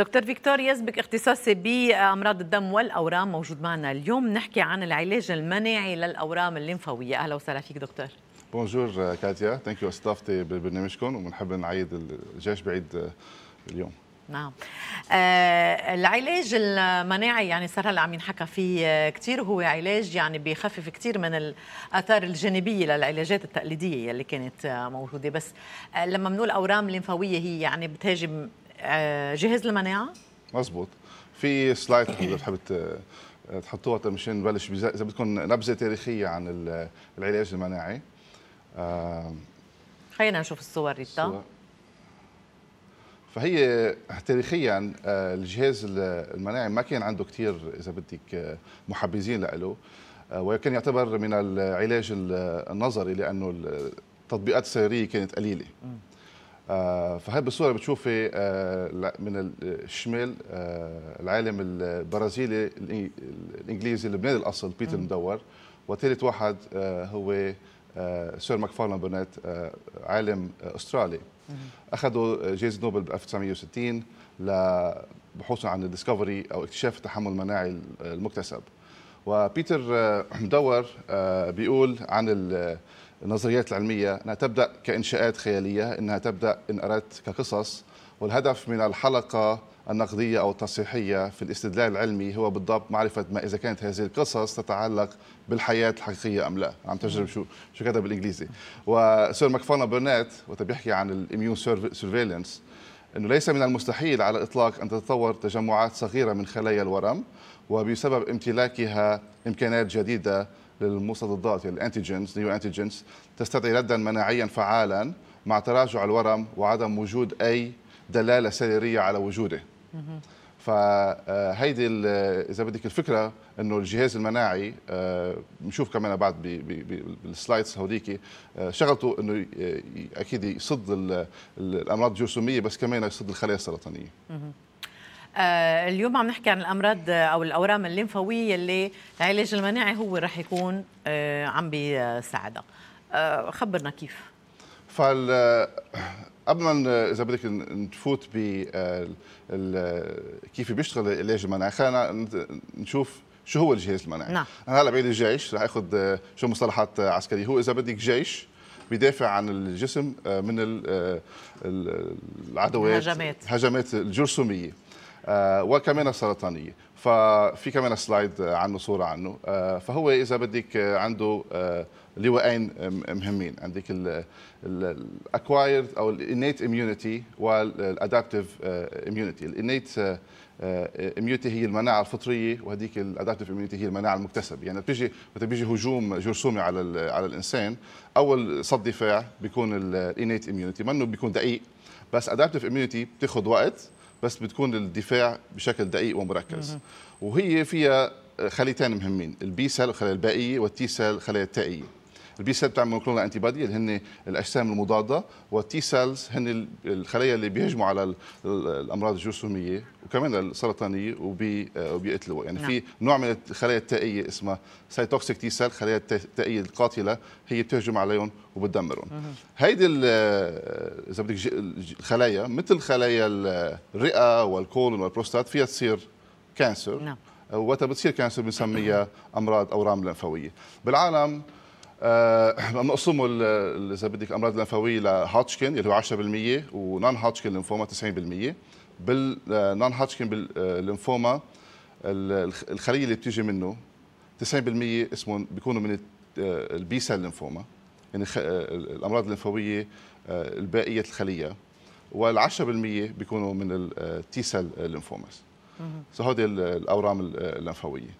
دكتور فيكتور يزبك اختصاصي بامراض الدم والاورام موجود معنا اليوم نحكي عن العلاج المناعي للاورام الليمفاويه اهلا وسهلا فيك دكتور بونجور كاتيا ثانك يو استضافتي ببرنامجكم وبنحب نعيد الجيش بعيد اليوم نعم آه العلاج المناعي يعني صار هلا عم ينحكى فيه آه، كثير وهو علاج يعني بيخفف كثير من الاثار الجانبيه للعلاجات التقليديه اللي كانت آه، موجوده بس آه، لما بنقول اورام ليمفاويه هي يعني بتهاجم آه، جهاز المناعه مزبوط في سلايد اذا بتحب تحطوها مشان نبلش اذا بدكم نبذه تاريخيه عن العلاج المناعي آه، خلينا نشوف الصور ريتا فهي تاريخيا آه، الجهاز المناعي ما كان عنده كثير اذا بدك محبذين له وكان يعتبر من العلاج النظري لانه التطبيقات السريريه كانت قليله م. آه، فهي بالصوره بتشوفي آه، من الشمال آه، العالم البرازيلي الانجليزي اللبناني الاصل بيتر مدور وثالث واحد هو سير ماكفارلان برنت عالم استرالي اخذوا جائزه نوبل ب 1960 لبحوثهم عن الديسكفري او اكتشاف التحمل المناعي المكتسب وبيتر مدور بيقول عن النظريات العلمية أنها تبدأ كإنشاءات خيالية أنها تبدأ إن أردت كقصص والهدف من الحلقة النقدية أو التصحيحية في الاستدلال العلمي هو بالضبط معرفة ما إذا كانت هذه القصص تتعلق بالحياة الحقيقية أم لا عم تجرب شو شو كتب بالإنجليزي وسير ماكفانا برنات وتبيحكي بيحكي عن الإميون سيرفيلنس أنه ليس من المستحيل على الإطلاق أن تتطور تجمعات صغيرة من خلايا الورم وبسبب امتلاكها إمكانات جديدة للمستضدات الانتيجنز نيو انتيجنز تستدعي ردا مناعيا فعالا مع تراجع الورم وعدم وجود اي دلاله سريريه على وجوده فهيدي اذا بدك الفكره انه الجهاز المناعي بنشوف آه، كمان بعد بالسلايدز هوديك آه، شغلته انه اكيد يصد الامراض الجرثوميه بس كمان يصد الخلايا السرطانيه آه، اليوم عم نحكي عن الامراض او الاورام الليمفاويه اللي العلاج المناعي هو رح يكون آه، عم بيساعدها آه، خبرنا كيف فال قبل ما اذا بدك نفوت ب كيف بيشتغل العلاج المناعي خلينا نشوف شو هو الجهاز المناعي نعم. انا هلا بعيد الجيش رح اخذ شو مصطلحات عسكريه هو اذا بدك جيش بيدافع عن الجسم من العدوات هجمات هجمات الجرثوميه آه، وكمان السرطانية ففي كمان سلايد عنه صوره عنه آه، فهو اذا بدك عنده آه، لواءين مهمين عندك acquired او innate immunity والادابتيف immunity الانيت اميونيتي هي المناعه الفطريه وهذيك الادابتيف اميونيتي هي المناعه المكتسبه يعني بتيجي وقت بيجي هجوم جرثومي على على الانسان اول صد دفاع بيكون الانيت اميونيتي منه بيكون دقيق بس ادابتيف اميونيتي بتاخذ وقت بس بتكون الدفاع بشكل دقيق ومركز وهي فيها خليتين مهمين البي سيل الخلايا البائيه والتي سيل الخلايا التائيه البي سيل بتعمل مونوكلونال انتي بادي اللي هن الاجسام المضاده والتي سيلز هن الخلايا اللي بيهجموا على الامراض الجرثوميه وكمان السرطانيه آه، وبيقتلوها يعني نعم. في نوع من الخلايا التائيه اسمها سيتوكسيك تي سيل الخلايا التائيه القاتله هي بتهجم عليهم وبتدمرهم هيدي آه، اذا بدك الخلايا مثل خلايا الرئه والكولون والبروستات فيها تصير كانسر نعم وقتها بتصير كانسر بنسميها امراض اورام لمفاويه بالعالم بنقسموا آه، اذا بدك الامراض الليمفاويه لهاتشكن اللي هو 10% ونان هاتشكن لنفوما 90% بالنان هاتشكن بالليمفوما الخليه اللي بتيجي منه 90% اسمهم بيكونوا من البي سيل لنفوما يعني آه، الامراض الليمفاويه آه، الباقيه الخليه وال10% بيكونوا من التي سيل لنفوماس سو هودي الاورام الليمفاويه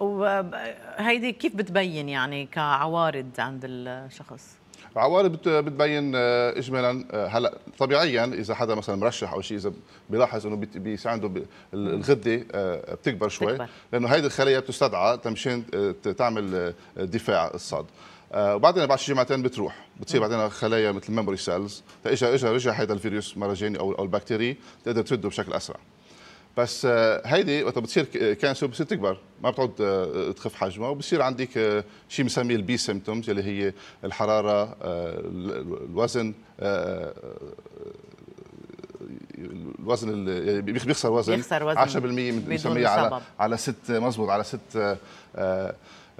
وهيدي كيف بتبين يعني كعوارض عند الشخص؟ عوارض بتبين آه، اجمالا آه، هلا طبيعيا اذا حدا مثلا مرشح او شيء اذا بيلاحظ انه بيصير عنده الغده آه، بتكبر شوي بتكبر. لانه هيدي الخلايا بتستدعى تمشين تعمل دفاع الصد وبعدين بعد جمعتين بتروح بتصير بعدين خلايا مثل ميموري سيلز فاجا اجى رجع هذا الفيروس مره او البكتيريا تقدر ترده بشكل اسرع بس آه، هيدي وقت بتصير آه، كانسر بتصير تكبر ما بتعود آه، تخف حجمها وبصير عندك شيء بنسميه البي سيمتومز اللي هي الحراره الوزن الوزن اللي بيخسر وزن بيخسر وزن 10% بنسميها على على ست مضبوط على ست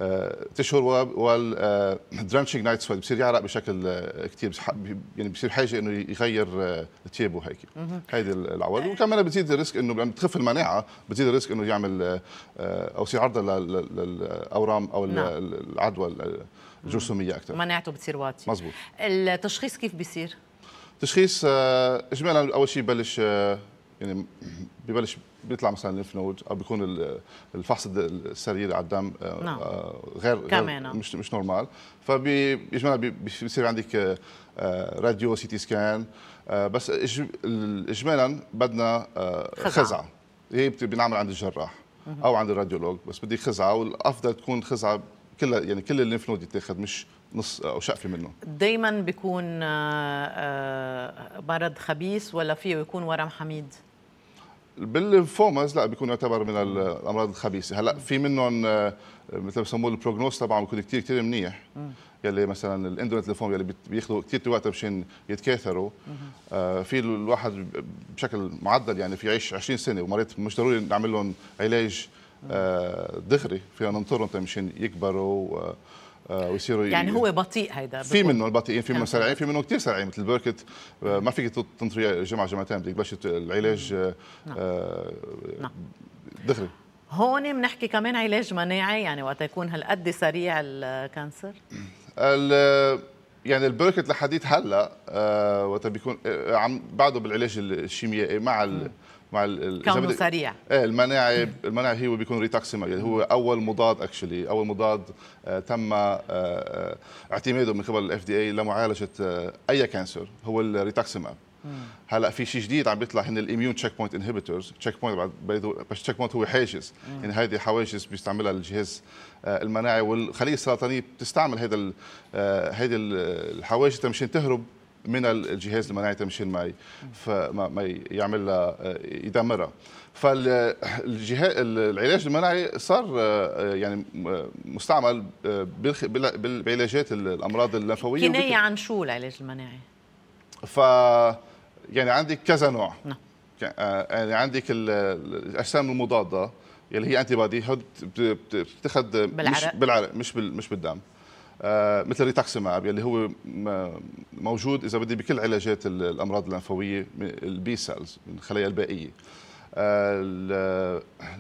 آه، تشهر والدرانشنج نايت سويت بصير يعرق بشكل آه، كثير يعني بصير حاجه انه يغير ثيابه آه، هيك هيدي العوارض وكمان بتزيد الريسك انه لما بتخف المناعه بتزيد الريسك انه يعمل او يصير عرضه للاورام او نعم. العدوى الجرثوميه اكثر مناعته بتصير واطيه مزبوط التشخيص كيف بيصير؟ تشخيص اجمالا اول شيء ببلش يعني ببلش بيطلع مثلا الليف نود او بيكون الفحص السريري على الدم آه، نعم. آه، غير, كمان. غير نعم. مش مش نورمال فبيجمعنا بيصير عندك راديو سي تي سكان بس اجمالا بدنا آه، خزعه هي بتنعمل عند الجراح او عند الراديولوج بس بدي خزعه والافضل تكون خزعه كلها يعني كل الليف نود يتاخذ مش نص او شقفه منه دائما بيكون مرض خبيث ولا فيه يكون ورم حميد بالليمفوماز لا بيكون يعتبر من الامراض الخبيثه هلا في منهم آه، مثل بسموه البروجنوز تبعهم بيكون كثير كثير منيح يلي مثلا الاندونت ليمفوما يلي بياخذوا كثير وقت مشان يتكاثروا آه في الواحد بشكل معدل يعني في يعيش 20 سنه ومريض مش ضروري نعمل لهم علاج آه دغري فينا ننطرهم مشان يكبروا آه آه، ويصيروا يعني هو بطيء هيدا في منه البطيئين في منه سريعين في منه كثير سريعين مثل بيركت آه، ما فيك تنطري جمعه جمعتين بدك تبلش العلاج آه، نعم. نعم. دغري هون بنحكي كمان علاج مناعي يعني وقت يكون هالقد سريع الكانسر يعني البركت لحديت هلا وقت بيكون عم بعده بالعلاج الشيميائي مع مع ال كونه سريع ايه المناعي المناعب هو بيكون ريتاكسيما يعني هو اول مضاد اكشلي اول مضاد آه تم آه, آه، اعتماده من قبل الاف دي اي لمعالجه آه اي كانسر هو الريتاكسيما هلا في شيء جديد عم بيطلع هن الاميون تشيك بوينت انهبيتورز تشيك بوينت بس تشيك بوينت هو حاجز يعني هذه حواجز بيستعملها الجهاز آه، المناعي والخليه السرطانيه بتستعمل هذا هذه آه، الحواجز مشان تهرب من الجهاز المناعي تمشي ما فما يعمل لها آه، يدمرها فالعلاج المناعي صار آه، يعني آه، مستعمل بعلاجات الامراض اللفويه كنايه عن شو العلاج المناعي؟ ف يعني عندك كذا نوع نعم يعني عندك الاجسام المضاده اللي هي انتي بادي بتاخذ بالعرق مش بالعرق مش بالدم آه، مثل ريتاكسيماب يلي هو موجود اذا بدي بكل علاجات الامراض الانفويه البي سيلز الخلايا البائيه آه،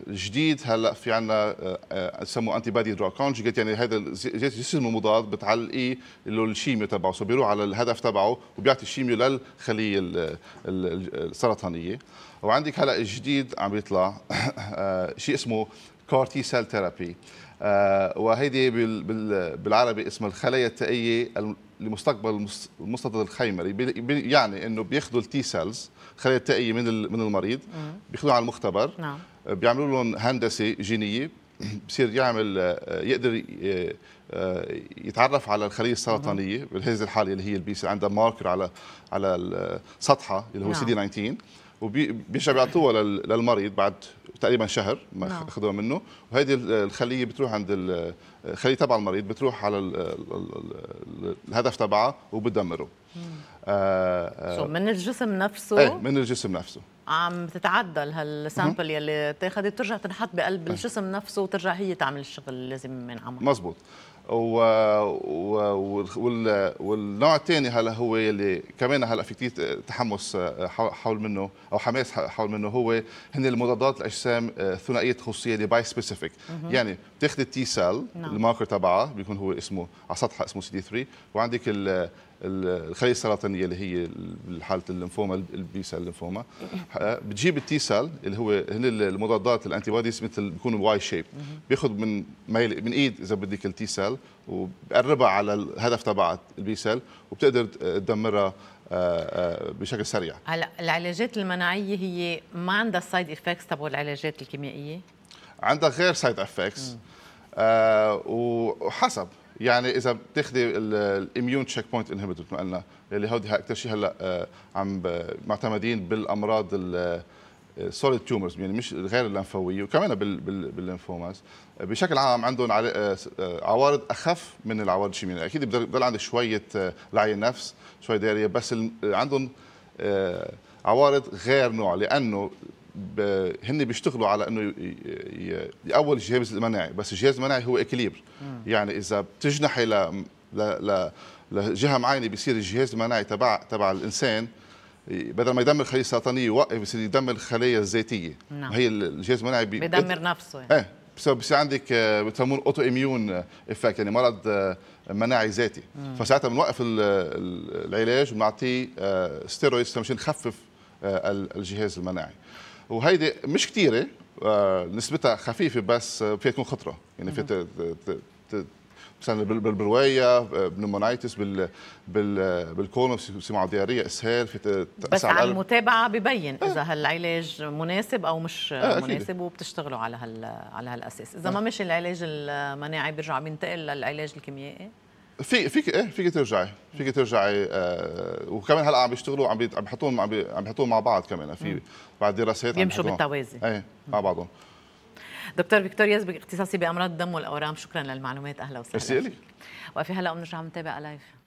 الجديد هلا في عندنا آه، يسموه انتي بادي دراج كونجيت يعني هذا جسم مضاد بتعلقيه له الشيميو تبعه سو بيروح على الهدف تبعه وبيعطي الشيميو للخليه السرطانيه وعندك هلا الجديد عم بيطلع شيء اسمه تي سيل ثيرابي وهيدي بالعربي اسمها الخلايا التائيه لمستقبل المستطيل الخيمري يعني انه بياخذوا التي سيلز الخلايا التائيه من من المريض بياخذوها على المختبر نعم آه، بيعملوا لهم هندسه جينيه بصير يعمل آه، يقدر آه، يتعرف على الخليه السرطانيه بهذه الحاله اللي هي البيس عندها ماركر على على السطحه اللي هو نعم. سي دي 19 وبيرجع للمريض بعد تقريبا شهر ما نعم. اخذوها منه وهذه الخليه بتروح عند الخليه تبع المريض بتروح على الهدف تبعها وبتدمره آه آه من الجسم نفسه ايه من الجسم نفسه عم تتعدل هالسامبل يلي اتاخذت ترجع تنحط بقلب الجسم نفسه وترجع هي تعمل الشغل اللي لازم ينعمل مزبوط و... و... وال... والنوع الثاني هلا هو يلي كمان هلا في كثير تحمس آه، حول منه او حماس حول منه هو هن المضادات الاجسام آه، ثنائيه الخصوصيه اللي باي سبيسيفيك يعني بتاخذ التي سيل نعم. الماركر تبعها بيكون هو اسمه على سطحها اسمه سي دي 3 وعندك ال الخليه السرطانيه اللي هي حاله الليمفوما البي سيل الليمفوما بتجيب التي سيل اللي هو هن المضادات الانتي بوديز مثل بيكونوا واي شيب بياخذ من من ايد اذا بدك التي سيل وبقربها على الهدف تبع البي سيل وبتقدر تدمرها آه، آه، بشكل سريع هلا العلاجات المناعيه هي ما عندها سايد افكتس تبع العلاجات الكيميائيه عندها غير سايد افكتس آه وحسب يعني اذا بتاخذي الاميون تشيك بوينت انهبيتور مثل ما قلنا اللي هودي اكثر شيء هلا آه، عم معتمدين بالامراض السوليد تيومرز آه، يعني مش غير اللمفاويه وكمان بالليمفوماز آه، بشكل عام عندهم عوارض اخف من العوارض الشيميائيه يعني اكيد بضل عندك شويه لعي نفس شويه داريه بس عندهم عوارض غير نوع لانه هن بيشتغلوا على انه اول الجهاز المناعي بس الجهاز المناعي هو اكليبر يعني اذا بتجنحي الى لجهه معينه بيصير الجهاز المناعي تبع تبع الانسان بدل ما يدمر خليه سرطانيه يوقف بصير يدمر الخلايا الذاتيه نعم. هي الجهاز المناعي بي... بيدمر نفسه يعني. ايه بسبب بصير عندك بتسمون اوتو ايميون افكت يعني مرض آه، مناعي ذاتي فساعتها بنوقف العلاج وبنعطيه ستيرويدز مشان نخفف الجهاز المناعي وهيدي مش كثيره آه، نسبتها خفيفه بس فيها تكون خطره يعني فيها مثلا بالروايه آه، بالمونايتس بال بال بالكولوم سمعه دياريه اسهال في بس على المتابعه ببين إيه. اذا هالعلاج مناسب او مش إيه، مناسب أكيد. وبتشتغلوا على هال على هالاساس اذا ما إيه. مشي العلاج المناعي بيرجع بينتقل للعلاج الكيميائي في فيك ايه فيك ترجعي فيك ترجعي آه وكمان هلا عم بيشتغلوا عم بيحطوهم عم بيحطوهم مع بعض كمان في بعد دراسات بيمشوا بالتوازي ايه مع بعضهم دكتور فيكتوريا اختصاصي بامراض الدم والاورام شكرا للمعلومات اهلا وسهلا ميرسي لك وفي هلا بنرجع بنتابع لايف